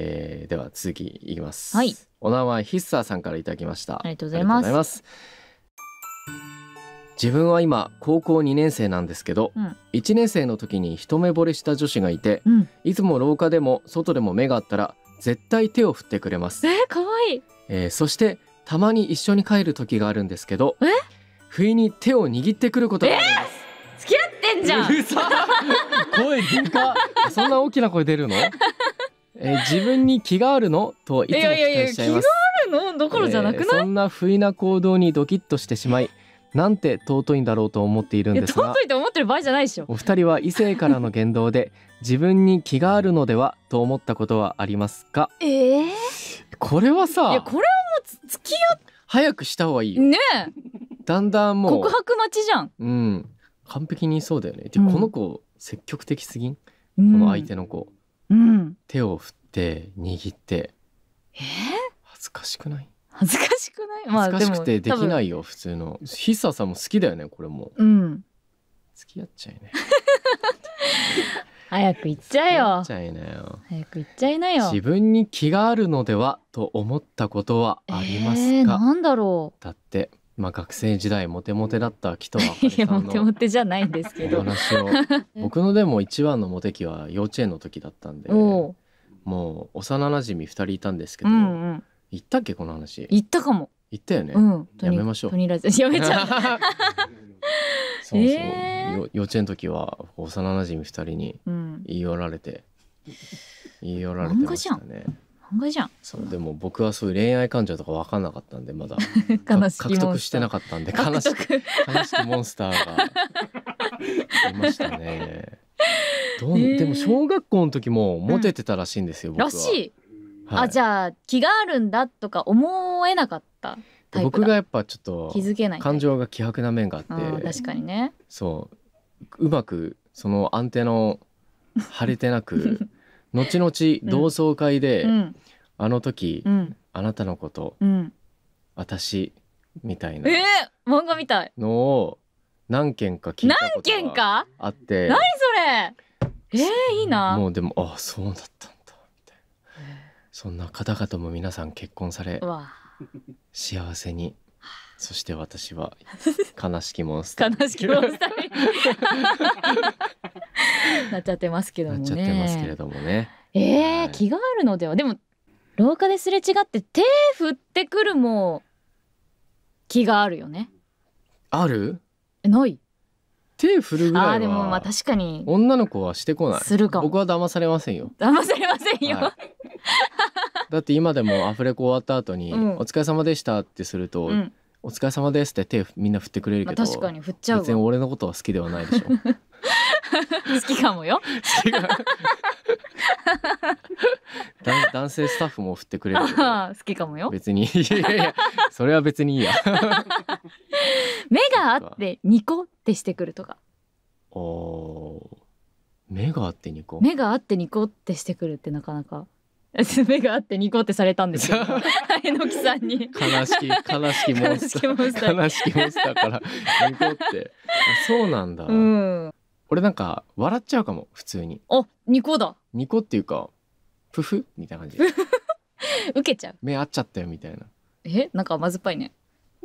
えー、では続きいきます。はい。お名前ヒッサーさんからいただきました。ありがとうございます。自分は今高校2年生なんですけど、うん、1年生の時に一目惚れした女子がいて、うん、いつも廊下でも外でも目があったら絶対手を振ってくれますえー、かわいい、えー、そしてたまに一緒に帰る時があるんですけどえ不意に手を握ってくることがあります、えー、付き合ってんじゃん 声でかそんな大きな声出るのえー、自分に気があるのといつも期待しちゃいます気があるのどころじゃなくない、えー、そんな不意な行動にドキッとしてしまい なんて尊いんだろうと思っているんですが尊いと思ってる場合じゃないでしょお二人は異性からの言動で 自分に気があるのではと思ったことはありますかえー、これはさいやこれはもう付き合っ早くした方がいいよねだんだんもう告白待ちじゃんうん完璧にそうだよねで、うん、この子積極的すぎんこの相手の子、うん、手を振って握ってえ恥ずかしくない恥ずかしくない、まあ、恥ずかしくてできないよ普通のヒッサーさんも好きだよねこれも、うん、付き合っちゃいね早く行っちゃえよ早く行っちゃいなよ自分に気があるのではと思ったことはありますか、えー、なんだろうだってまあ、学生時代モテモテだった木といやモテモテじゃないんですけど 僕のでも一番のモテ期は幼稚園の時だったんでもう幼馴染二人いたんですけど、うんうん、言ったっけこの話言ったかも言ったよね、うん、やめましょう やめちゃうそうそう、えー、幼稚園の時は幼馴染二人に言い寄られて、うん、言い寄られてましたね。考えじゃんそでも僕はそういう恋愛感情とか分かんなかったんでまだ 獲得してなかったんで悲しく悲しくモンスターがいましたね。どう、えー、でも小学校の時もモテてたらしいんですよ、うん、らしい、はい、あじゃあ気があるんだとか思えなかった僕がやっぱちょっと気づけない感情が希薄な面があって確かにねそううまくそのアンテナを張れてなく 後々同窓会で、うん、あの時、うん、あなたのこと、うん、私みたいなえー、漫画みたいのを何件か聞いたことがあって何それえー、いいなもうでもあそうだったんだみたいな、えー、そんな方々も皆さん結婚され幸せにそして私は 悲しきモンスター悲しきモンスター なっちゃってますけどもね。なっちゃってますけれどもね。えー、はい、気があるのではでも廊下ですれ違って手振ってくるも気があるよね。あるない手振るぐらいあでもまあ確かに女の子はしてこないするか僕は騙されませんよ騙されませんよ、はい、だって今でもアフレコ終わった後に、お疲れ様でしたってすると、うん、お疲れ様ですって手みんな振ってくれるけど、まあ、確かに振っちゃう別に俺のことは好きではないでしょう。好きかもよ違う。男性スタッフも振ってくれる好きかもよ別に いやいやそれは別にいいや目があってニコってしてくるとかお目があってニコ目があってニコってしてくるってなかなか 目があってニコってされたんですよ榎木さんに悲しき悲しきモンスター悲しきモンスターからニコってそうなんだ、うん、俺なんか笑っちゃうかも普通にあニコだニコっていうかプフみたいな感じ 受けちゃう目合っちゃったよみたいなえなんか甘酸っぱいね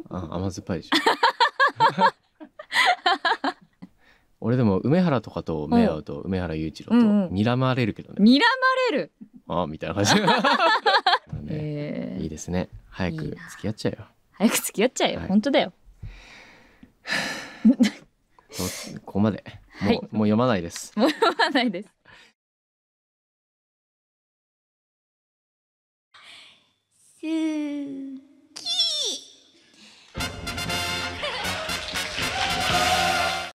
あ甘酸っぱいでしょ 俺でも梅原とかと目合うと梅原裕一郎と睨まれるけどね、睨まれるあみたいな感じ、え ー、いいですね早く付き合っちゃうよ早く付き合っちゃうよ、はい、本当だよ ここまではい、もう読まないです。もう読まないです。す